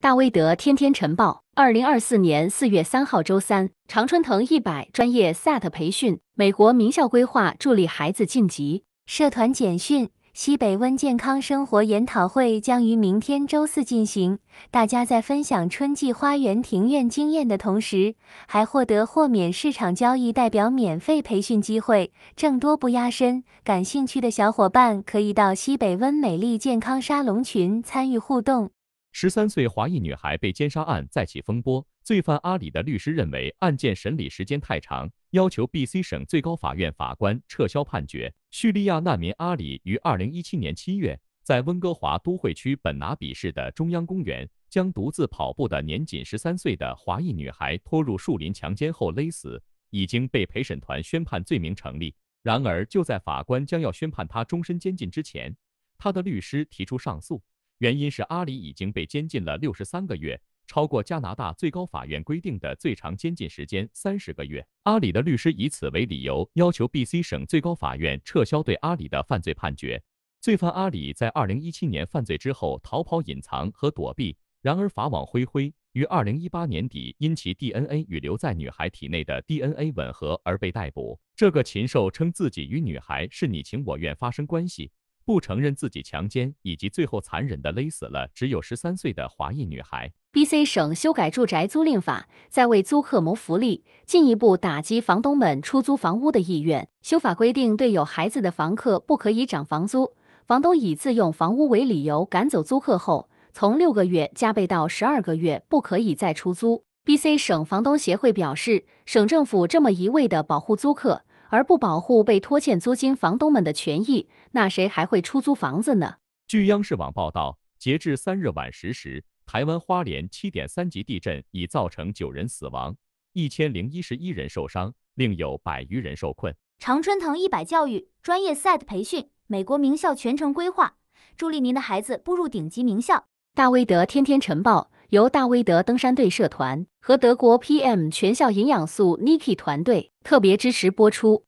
大威德天天晨报，二零二四年四月三号周三，常春藤一百专业 SAT 培训，美国名校规划助力孩子晋级。社团简讯：西北温健康生活研讨会将于明天周四进行，大家在分享春季花园庭院经验的同时，还获得豁免市场交易代表免费培训机会，挣多不压身。感兴趣的小伙伴可以到西北温美丽健康沙龙群参与互动。十三岁华裔女孩被奸杀案再起风波，罪犯阿里的律师认为案件审理时间太长，要求 B.C 省最高法院法官撤销判决。叙利亚难民阿里于二零一七年七月，在温哥华都会区本拿比市的中央公园，将独自跑步的年仅十三岁的华裔女孩拖入树林强奸后勒死，已经被陪审团宣判罪名成立。然而，就在法官将要宣判他终身监禁之前，他的律师提出上诉。原因是阿里已经被监禁了六十三个月，超过加拿大最高法院规定的最长监禁时间三十个月。阿里的律师以此为理由，要求 BC 省最高法院撤销对阿里的犯罪判决。罪犯阿里在二零一七年犯罪之后逃跑、隐藏和躲避，然而法网恢恢，于二零一八年底因其 DNA 与留在女孩体内的 DNA 吻合而被逮捕。这个禽兽称自己与女孩是你情我愿发生关系。不承认自己强奸，以及最后残忍的勒死了只有十三岁的华裔女孩。B C 省修改住宅租赁法，在为租客谋福利，进一步打击房东们出租房屋的意愿。修法规定，对有孩子的房客不可以涨房租。房东以自用房屋为理由赶走租客后，从六个月加倍到十二个月，不可以再出租。B C 省房东协会表示，省政府这么一味的保护租客。而不保护被拖欠租金房东们的权益，那谁还会出租房子呢？据央视网报道，截至三日晚十时，台湾花莲七点三级地震已造成九人死亡，一千零一十一人受伤，另有百余人受困。常春藤一百教育专业 SAT 培训，美国名校全程规划，助力您的孩子步入顶级名校。大卫德天天晨报。由大威德登山队社团和德国 PM 全校营养素 n i k i 团队特别支持播出。